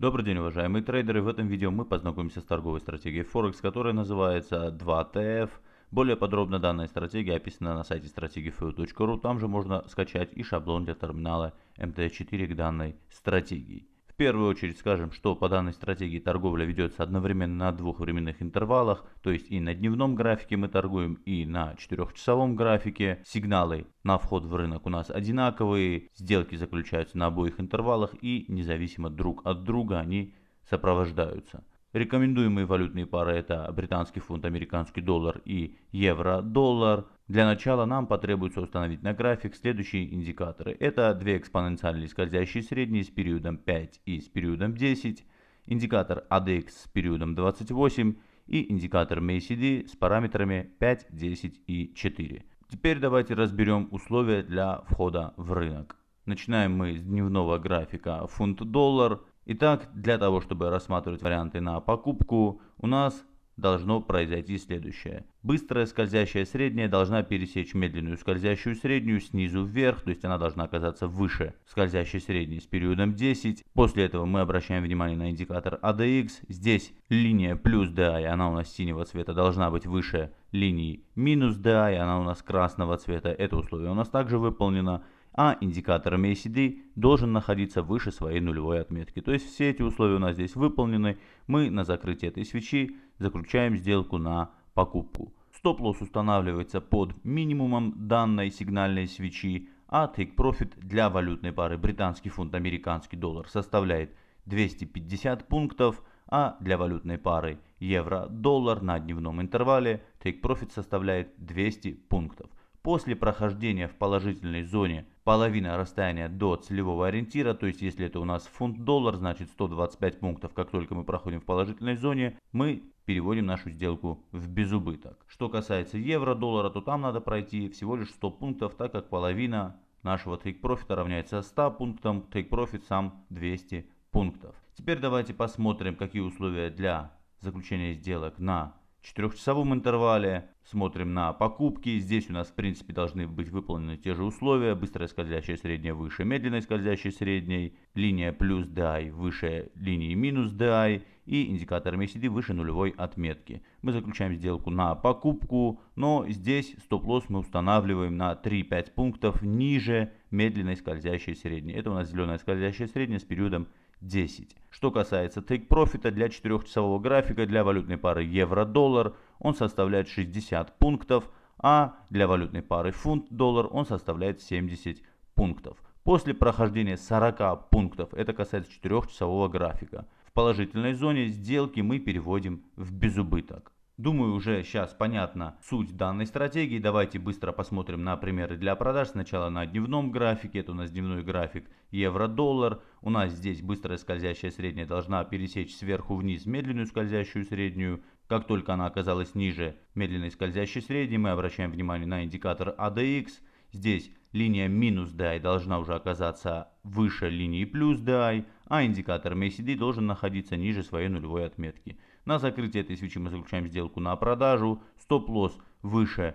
Добрый день, уважаемые трейдеры! В этом видео мы познакомимся с торговой стратегией Forex, которая называется 2TF. Более подробно данная стратегия описана на сайте strategifu.ru. Там же можно скачать и шаблон для терминала MT4 к данной стратегии первую очередь скажем, что по данной стратегии торговля ведется одновременно на двух временных интервалах, то есть и на дневном графике мы торгуем, и на четырехчасовом графике. Сигналы на вход в рынок у нас одинаковые, сделки заключаются на обоих интервалах и независимо друг от друга они сопровождаются. Рекомендуемые валютные пары это британский фунт, американский доллар и евро-доллар. Для начала нам потребуется установить на график следующие индикаторы. Это две экспоненциальные скользящие средние с периодом 5 и с периодом 10, индикатор ADX с периодом 28 и индикатор MACD с параметрами 5, 10 и 4. Теперь давайте разберем условия для входа в рынок. Начинаем мы с дневного графика фунт-доллар. Итак, для того, чтобы рассматривать варианты на покупку, у нас должно произойти следующее. Быстрая скользящая средняя должна пересечь медленную скользящую среднюю снизу вверх, то есть она должна оказаться выше скользящей средней с периодом 10. После этого мы обращаем внимание на индикатор ADX. Здесь линия плюс и она у нас синего цвета, должна быть выше линии минус и она у нас красного цвета. Это условие у нас также выполнено а индикатор MACD должен находиться выше своей нулевой отметки. То есть все эти условия у нас здесь выполнены. Мы на закрытие этой свечи заключаем сделку на покупку. Стоп-лосс устанавливается под минимумом данной сигнальной свечи, а Take Profit для валютной пары британский фунт американский доллар составляет 250 пунктов, а для валютной пары евро-доллар на дневном интервале Take профит составляет 200 пунктов. После прохождения в положительной зоне половина расстояния до целевого ориентира, то есть если это у нас фунт-доллар, значит 125 пунктов, как только мы проходим в положительной зоне, мы переводим нашу сделку в безубыток. Что касается евро-доллара, то там надо пройти всего лишь 100 пунктов, так как половина нашего тейк-профита равняется 100 пунктам, тейк-профит сам 200 пунктов. Теперь давайте посмотрим, какие условия для заключения сделок на четырехчасовом интервале, смотрим на покупки. Здесь у нас, в принципе, должны быть выполнены те же условия. Быстрая скользящая средняя выше медленной скользящей средней. Линия плюс DI выше линии минус DI. И индикатор MACD выше нулевой отметки. Мы заключаем сделку на покупку, но здесь стоп-лосс мы устанавливаем на 3-5 пунктов ниже медленной скользящей средней. Это у нас зеленая скользящая средняя с периодом 10. Что касается тейк-профита для 4-часового графика для валютной пары евро-доллар, он составляет 60 пунктов, а для валютной пары фунт-доллар он составляет 70 пунктов. После прохождения 40 пунктов, это касается 4-часового графика, в положительной зоне сделки мы переводим в безубыток. Думаю, уже сейчас понятна суть данной стратегии. Давайте быстро посмотрим на примеры для продаж. Сначала на дневном графике. Это у нас дневной график евро-доллар. У нас здесь быстрая скользящая средняя должна пересечь сверху вниз медленную скользящую среднюю. Как только она оказалась ниже медленной скользящей средней, мы обращаем внимание на индикатор ADX. Здесь линия минус DI должна уже оказаться выше линии плюс DI, а индикатор MACD должен находиться ниже своей нулевой отметки. На закрытие этой свечи мы заключаем сделку на продажу. Стоп-лосс выше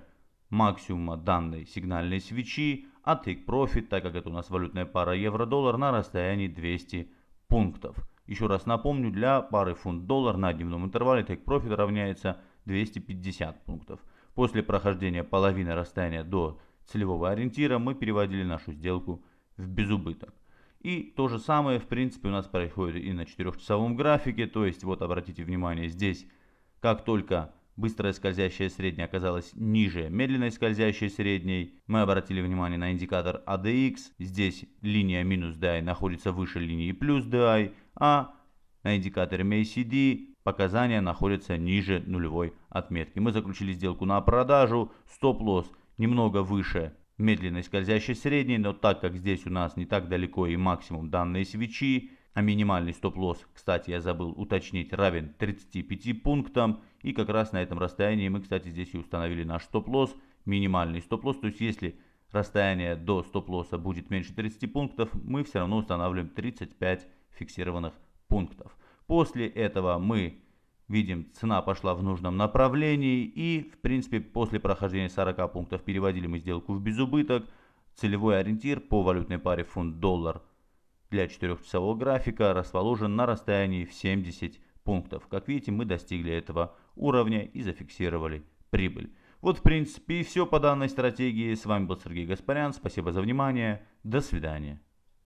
максимума данной сигнальной свечи, а take profit, так как это у нас валютная пара евро-доллар, на расстоянии 200 пунктов. Еще раз напомню, для пары фунт-доллар на дневном интервале тейк профит равняется 250 пунктов. После прохождения половины расстояния до целевого ориентира мы переводили нашу сделку в безубыток. И то же самое, в принципе, у нас происходит и на 4-часовом графике. То есть, вот обратите внимание, здесь как только быстрая скользящая средняя оказалась ниже медленной скользящей средней, мы обратили внимание на индикатор ADX. Здесь линия минус DI находится выше линии плюс DI, а на индикаторе MACD а показания находятся ниже нулевой отметки. Мы заключили сделку на продажу, стоп-лосс немного выше медленной скользящей средней, но так как здесь у нас не так далеко и максимум данной свечи, а минимальный стоп-лосс, кстати, я забыл уточнить, равен 35 пунктам. И как раз на этом расстоянии мы, кстати, здесь и установили наш стоп-лосс, минимальный стоп-лосс. То есть если расстояние до стоп-лосса будет меньше 30 пунктов, мы все равно устанавливаем 35 фиксированных пунктов. После этого мы Видим, цена пошла в нужном направлении и, в принципе, после прохождения 40 пунктов переводили мы сделку в безубыток. Целевой ориентир по валютной паре фунт-доллар для 4-часового графика расположен на расстоянии в 70 пунктов. Как видите, мы достигли этого уровня и зафиксировали прибыль. Вот, в принципе, и все по данной стратегии. С вами был Сергей Гаспарян. Спасибо за внимание. До свидания.